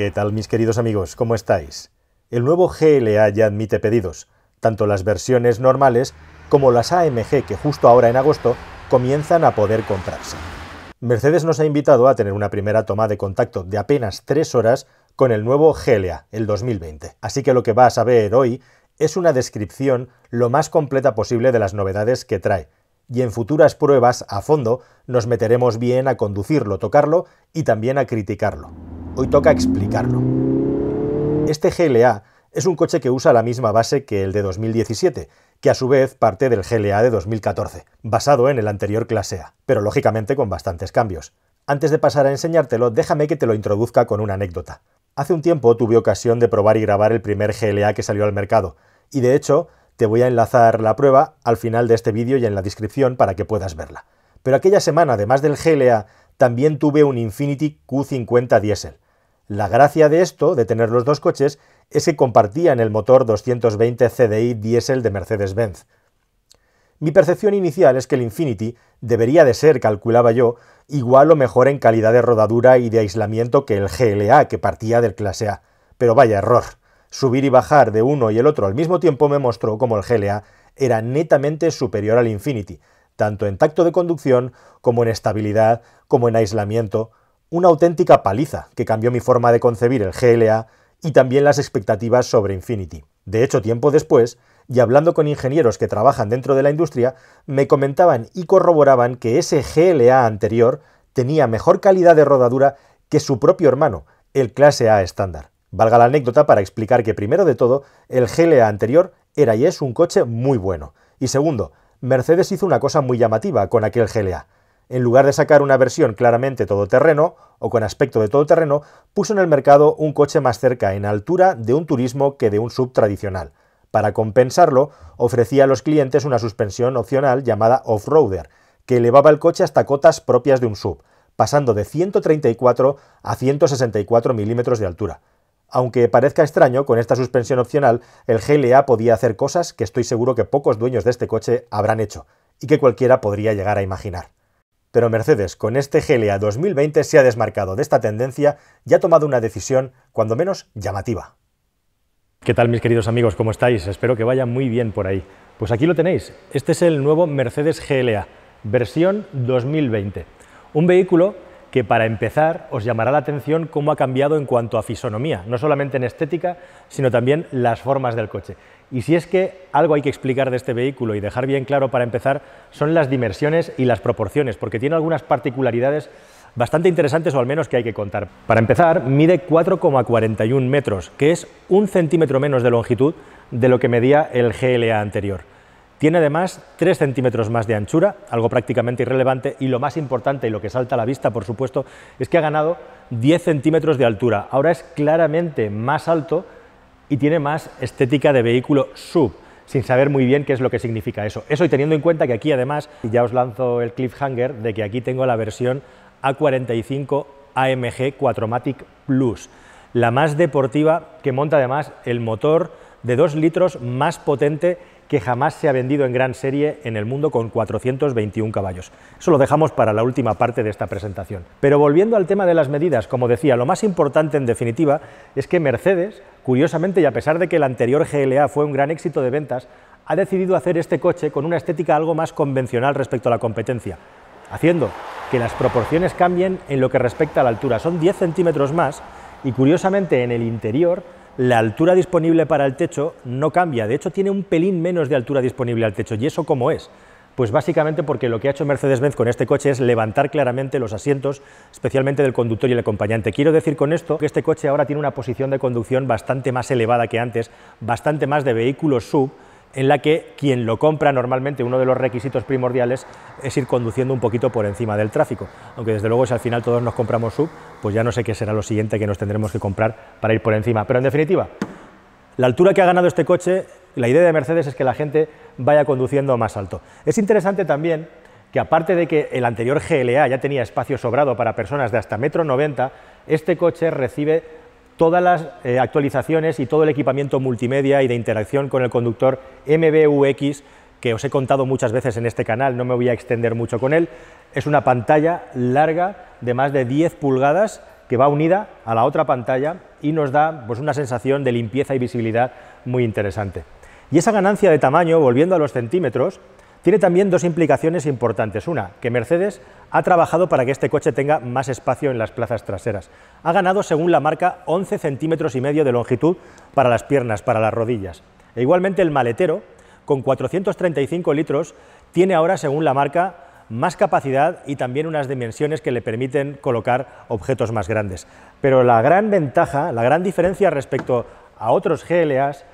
¿Qué tal mis queridos amigos? ¿Cómo estáis? El nuevo GLA ya admite pedidos, tanto las versiones normales como las AMG que justo ahora en agosto comienzan a poder comprarse. Mercedes nos ha invitado a tener una primera toma de contacto de apenas tres horas con el nuevo GLA, el 2020. Así que lo que vas a ver hoy es una descripción lo más completa posible de las novedades que trae, y en futuras pruebas a fondo nos meteremos bien a conducirlo, tocarlo y también a criticarlo. Hoy toca explicarlo. Este GLA es un coche que usa la misma base que el de 2017, que a su vez parte del GLA de 2014, basado en el anterior clase A, pero lógicamente con bastantes cambios. Antes de pasar a enseñártelo, déjame que te lo introduzca con una anécdota. Hace un tiempo tuve ocasión de probar y grabar el primer GLA que salió al mercado, y de hecho te voy a enlazar la prueba al final de este vídeo y en la descripción para que puedas verla. Pero aquella semana, además del GLA, también tuve un Infinity Q50 diésel, la gracia de esto, de tener los dos coches, es que compartían el motor 220 CDI diésel de Mercedes-Benz. Mi percepción inicial es que el Infinity debería de ser, calculaba yo, igual o mejor en calidad de rodadura y de aislamiento que el GLA que partía del clase A. Pero vaya error. Subir y bajar de uno y el otro al mismo tiempo me mostró como el GLA era netamente superior al Infinity, tanto en tacto de conducción como en estabilidad, como en aislamiento, una auténtica paliza que cambió mi forma de concebir el GLA y también las expectativas sobre Infinity. De hecho, tiempo después, y hablando con ingenieros que trabajan dentro de la industria, me comentaban y corroboraban que ese GLA anterior tenía mejor calidad de rodadura que su propio hermano, el clase A estándar. Valga la anécdota para explicar que primero de todo, el GLA anterior era y es un coche muy bueno. Y segundo, Mercedes hizo una cosa muy llamativa con aquel GLA en lugar de sacar una versión claramente todoterreno o con aspecto de todoterreno, puso en el mercado un coche más cerca en altura de un turismo que de un sub tradicional. Para compensarlo, ofrecía a los clientes una suspensión opcional llamada off-roader, que elevaba el coche hasta cotas propias de un sub, pasando de 134 a 164 milímetros de altura. Aunque parezca extraño, con esta suspensión opcional, el GLA podía hacer cosas que estoy seguro que pocos dueños de este coche habrán hecho, y que cualquiera podría llegar a imaginar. Pero Mercedes, con este GLA 2020, se ha desmarcado de esta tendencia y ha tomado una decisión, cuando menos, llamativa. ¿Qué tal mis queridos amigos? ¿Cómo estáis? Espero que vaya muy bien por ahí. Pues aquí lo tenéis. Este es el nuevo Mercedes GLA, versión 2020. Un vehículo que para empezar os llamará la atención cómo ha cambiado en cuanto a fisonomía, no solamente en estética, sino también las formas del coche. Y si es que algo hay que explicar de este vehículo y dejar bien claro para empezar son las dimensiones y las proporciones, porque tiene algunas particularidades bastante interesantes o al menos que hay que contar. Para empezar, mide 4,41 metros, que es un centímetro menos de longitud de lo que medía el GLA anterior. Tiene además 3 centímetros más de anchura, algo prácticamente irrelevante, y lo más importante y lo que salta a la vista, por supuesto, es que ha ganado 10 centímetros de altura. Ahora es claramente más alto y tiene más estética de vehículo sub, sin saber muy bien qué es lo que significa eso. Eso y teniendo en cuenta que aquí además, ya os lanzo el cliffhanger, de que aquí tengo la versión A45 AMG 4Matic Plus, la más deportiva que monta además el motor de 2 litros más potente que jamás se ha vendido en gran serie en el mundo con 421 caballos. Eso lo dejamos para la última parte de esta presentación. Pero volviendo al tema de las medidas, como decía, lo más importante en definitiva es que Mercedes, curiosamente y a pesar de que el anterior GLA fue un gran éxito de ventas, ha decidido hacer este coche con una estética algo más convencional respecto a la competencia, haciendo que las proporciones cambien en lo que respecta a la altura. Son 10 centímetros más y curiosamente en el interior la altura disponible para el techo no cambia, de hecho tiene un pelín menos de altura disponible al techo. ¿Y eso cómo es? Pues básicamente porque lo que ha hecho Mercedes-Benz con este coche es levantar claramente los asientos, especialmente del conductor y el acompañante. Quiero decir con esto que este coche ahora tiene una posición de conducción bastante más elevada que antes, bastante más de vehículo sub, en la que quien lo compra normalmente, uno de los requisitos primordiales es ir conduciendo un poquito por encima del tráfico. Aunque desde luego si al final todos nos compramos sub, pues ya no sé qué será lo siguiente que nos tendremos que comprar para ir por encima. Pero en definitiva, la altura que ha ganado este coche, la idea de Mercedes es que la gente vaya conduciendo más alto. Es interesante también que aparte de que el anterior GLA ya tenía espacio sobrado para personas de hasta metro 90, este coche recibe todas las eh, actualizaciones y todo el equipamiento multimedia y de interacción con el conductor MBUX que os he contado muchas veces en este canal, no me voy a extender mucho con él. Es una pantalla larga de más de 10 pulgadas que va unida a la otra pantalla y nos da pues, una sensación de limpieza y visibilidad muy interesante. Y esa ganancia de tamaño, volviendo a los centímetros, tiene también dos implicaciones importantes. Una, que Mercedes ha trabajado para que este coche tenga más espacio en las plazas traseras. Ha ganado, según la marca, 11 centímetros y medio de longitud para las piernas, para las rodillas. E igualmente el maletero, con 435 litros, tiene ahora, según la marca, más capacidad y también unas dimensiones que le permiten colocar objetos más grandes. Pero la gran ventaja, la gran diferencia respecto a otros GLAs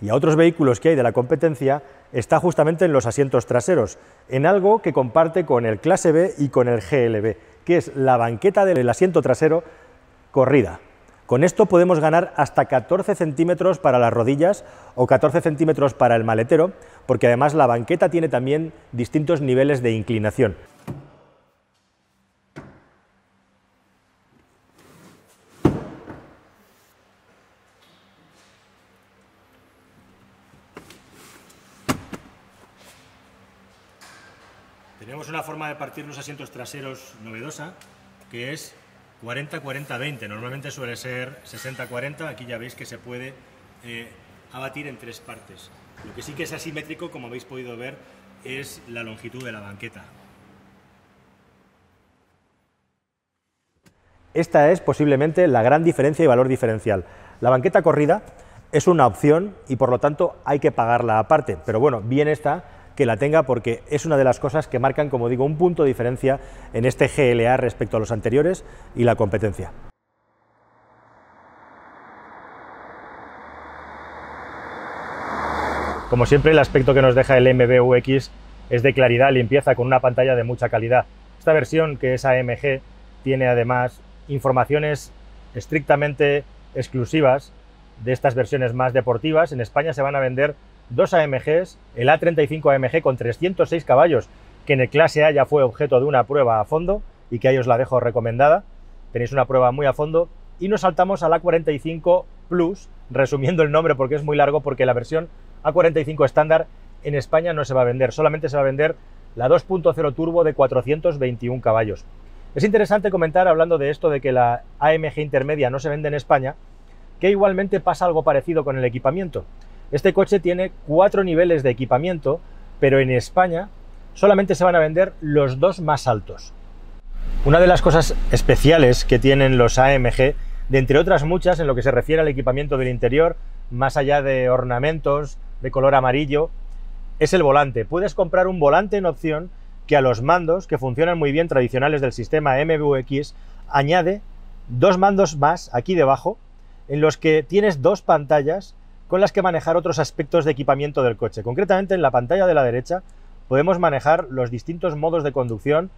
y a otros vehículos que hay de la competencia está justamente en los asientos traseros, en algo que comparte con el clase B y con el GLB, que es la banqueta del asiento trasero corrida. Con esto podemos ganar hasta 14 centímetros para las rodillas o 14 centímetros para el maletero, porque además la banqueta tiene también distintos niveles de inclinación. Tenemos una forma de partir los asientos traseros novedosa, que es 40-40-20. Normalmente suele ser 60-40, aquí ya veis que se puede eh, abatir en tres partes. Lo que sí que es asimétrico, como habéis podido ver, es la longitud de la banqueta. Esta es posiblemente la gran diferencia y valor diferencial. La banqueta corrida es una opción y por lo tanto hay que pagarla aparte, pero bueno, bien está que la tenga porque es una de las cosas que marcan, como digo, un punto de diferencia en este GLA respecto a los anteriores y la competencia. Como siempre, el aspecto que nos deja el MBUX es de claridad, limpieza, con una pantalla de mucha calidad. Esta versión, que es AMG, tiene además informaciones estrictamente exclusivas de estas versiones más deportivas. En España se van a vender dos AMGs, el A35 AMG con 306 caballos, que en el clase A ya fue objeto de una prueba a fondo y que ahí os la dejo recomendada. Tenéis una prueba muy a fondo. Y nos saltamos al A45 Plus, resumiendo el nombre porque es muy largo, porque la versión A45 estándar en España no se va a vender, solamente se va a vender la 2.0 turbo de 421 caballos. Es interesante comentar, hablando de esto, de que la AMG intermedia no se vende en España, que igualmente pasa algo parecido con el equipamiento. Este coche tiene cuatro niveles de equipamiento, pero en España solamente se van a vender los dos más altos. Una de las cosas especiales que tienen los AMG, de entre otras muchas en lo que se refiere al equipamiento del interior, más allá de ornamentos de color amarillo, es el volante. Puedes comprar un volante en opción que a los mandos, que funcionan muy bien tradicionales del sistema MVX, añade dos mandos más aquí debajo, en los que tienes dos pantallas con las que manejar otros aspectos de equipamiento del coche. Concretamente en la pantalla de la derecha podemos manejar los distintos modos de conducción,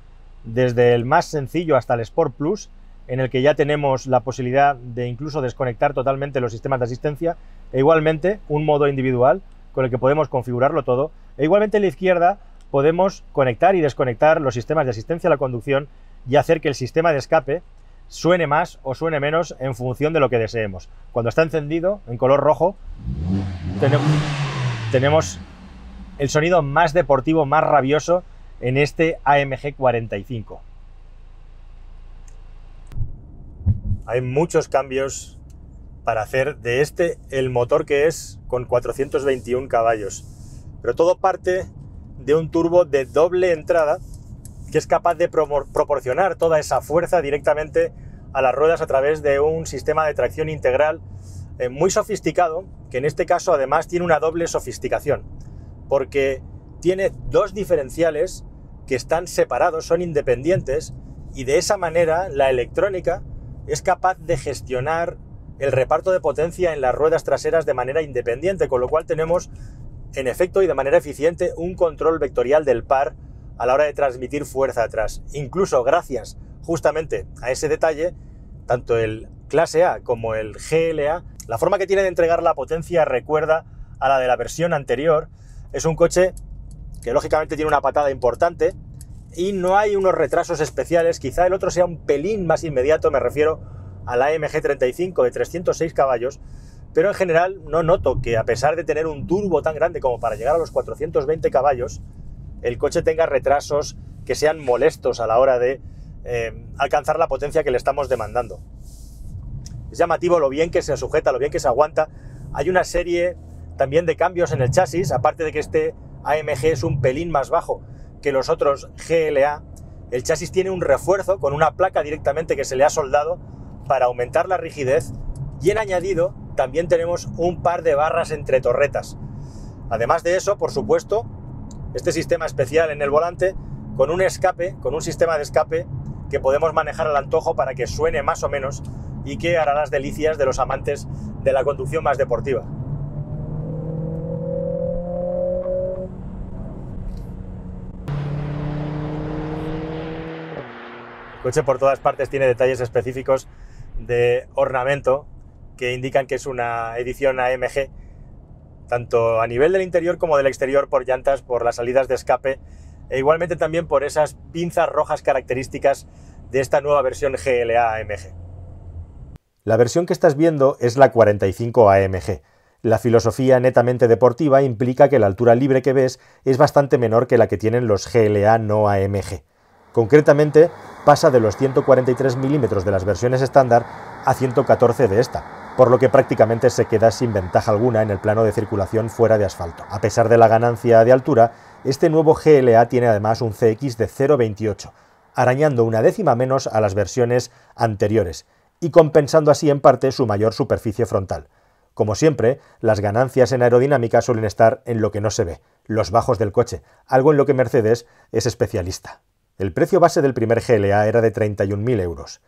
desde el más sencillo hasta el Sport Plus, en el que ya tenemos la posibilidad de incluso desconectar totalmente los sistemas de asistencia, e igualmente un modo individual con el que podemos configurarlo todo, e igualmente en la izquierda podemos conectar y desconectar los sistemas de asistencia a la conducción y hacer que el sistema de escape suene más o suene menos en función de lo que deseemos. Cuando está encendido, en color rojo, tenemos el sonido más deportivo, más rabioso en este AMG 45. Hay muchos cambios para hacer de este el motor que es con 421 caballos. Pero todo parte de un turbo de doble entrada que es capaz de proporcionar toda esa fuerza directamente a las ruedas a través de un sistema de tracción integral eh, muy sofisticado, que en este caso además tiene una doble sofisticación, porque tiene dos diferenciales que están separados, son independientes, y de esa manera la electrónica es capaz de gestionar el reparto de potencia en las ruedas traseras de manera independiente, con lo cual tenemos en efecto y de manera eficiente un control vectorial del par a la hora de transmitir fuerza atrás. Incluso gracias justamente a ese detalle, tanto el clase A como el GLA, la forma que tiene de entregar la potencia recuerda a la de la versión anterior. Es un coche que lógicamente tiene una patada importante y no hay unos retrasos especiales. Quizá el otro sea un pelín más inmediato, me refiero a la MG35 de 306 caballos, pero en general no noto que a pesar de tener un turbo tan grande como para llegar a los 420 caballos, el coche tenga retrasos que sean molestos a la hora de eh, alcanzar la potencia que le estamos demandando. Es llamativo lo bien que se sujeta, lo bien que se aguanta. Hay una serie también de cambios en el chasis, aparte de que este AMG es un pelín más bajo que los otros GLA. El chasis tiene un refuerzo con una placa directamente que se le ha soldado para aumentar la rigidez y en añadido también tenemos un par de barras entre torretas. Además de eso, por supuesto, este sistema especial en el volante con un escape, con un sistema de escape que podemos manejar al antojo para que suene más o menos y que hará las delicias de los amantes de la conducción más deportiva. El coche por todas partes tiene detalles específicos de ornamento que indican que es una edición AMG tanto a nivel del interior como del exterior por llantas, por las salidas de escape e igualmente también por esas pinzas rojas características de esta nueva versión GLA AMG. La versión que estás viendo es la 45 AMG. La filosofía netamente deportiva implica que la altura libre que ves es bastante menor que la que tienen los GLA no AMG. Concretamente, pasa de los 143 milímetros de las versiones estándar a 114 de esta, por lo que prácticamente se queda sin ventaja alguna en el plano de circulación fuera de asfalto. A pesar de la ganancia de altura, este nuevo GLA tiene además un CX de 0,28, arañando una décima menos a las versiones anteriores y compensando así en parte su mayor superficie frontal. Como siempre, las ganancias en aerodinámica suelen estar en lo que no se ve, los bajos del coche, algo en lo que Mercedes es especialista. El precio base del primer GLA era de 31.000 euros.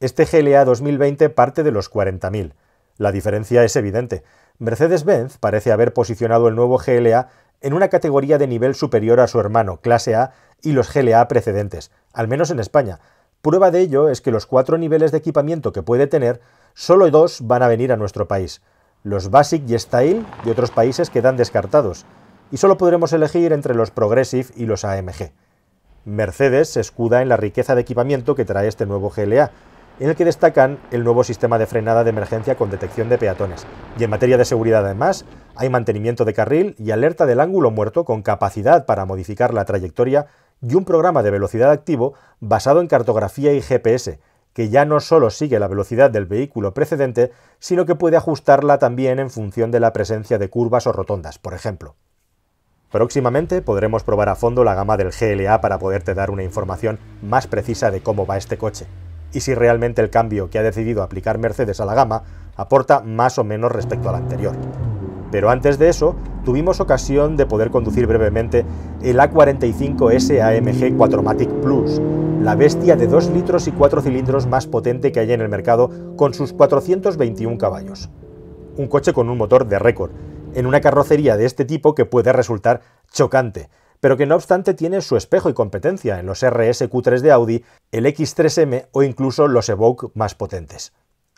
Este GLA 2020 parte de los 40.000 la diferencia es evidente. Mercedes-Benz parece haber posicionado el nuevo GLA en una categoría de nivel superior a su hermano, clase A, y los GLA precedentes, al menos en España. Prueba de ello es que los cuatro niveles de equipamiento que puede tener, solo dos van a venir a nuestro país. Los Basic y Style de otros países quedan descartados, y solo podremos elegir entre los Progressive y los AMG. Mercedes se escuda en la riqueza de equipamiento que trae este nuevo GLA, en el que destacan el nuevo sistema de frenada de emergencia con detección de peatones. Y en materia de seguridad, además, hay mantenimiento de carril y alerta del ángulo muerto con capacidad para modificar la trayectoria y un programa de velocidad activo basado en cartografía y GPS, que ya no solo sigue la velocidad del vehículo precedente, sino que puede ajustarla también en función de la presencia de curvas o rotondas, por ejemplo. Próximamente podremos probar a fondo la gama del GLA para poderte dar una información más precisa de cómo va este coche y si realmente el cambio que ha decidido aplicar Mercedes a la gama aporta más o menos respecto al anterior. Pero antes de eso, tuvimos ocasión de poder conducir brevemente el A45S AMG 4MATIC Plus, la bestia de 2 litros y 4 cilindros más potente que hay en el mercado con sus 421 caballos. Un coche con un motor de récord, en una carrocería de este tipo que puede resultar chocante, pero que no obstante tiene su espejo y competencia en los q 3 de Audi, el X3M o incluso los Evoke más potentes.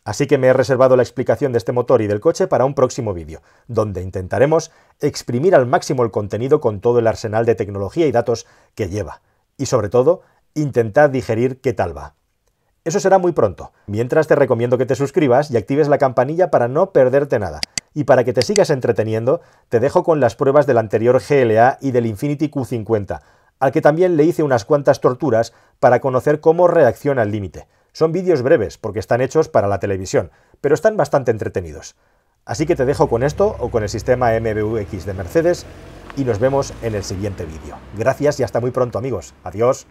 Así que me he reservado la explicación de este motor y del coche para un próximo vídeo, donde intentaremos exprimir al máximo el contenido con todo el arsenal de tecnología y datos que lleva. Y sobre todo, intentar digerir qué tal va. Eso será muy pronto. Mientras te recomiendo que te suscribas y actives la campanilla para no perderte nada. Y para que te sigas entreteniendo, te dejo con las pruebas del anterior GLA y del Infinity Q50, al que también le hice unas cuantas torturas para conocer cómo reacciona al límite. Son vídeos breves porque están hechos para la televisión, pero están bastante entretenidos. Así que te dejo con esto o con el sistema MBUX de Mercedes y nos vemos en el siguiente vídeo. Gracias y hasta muy pronto amigos. Adiós.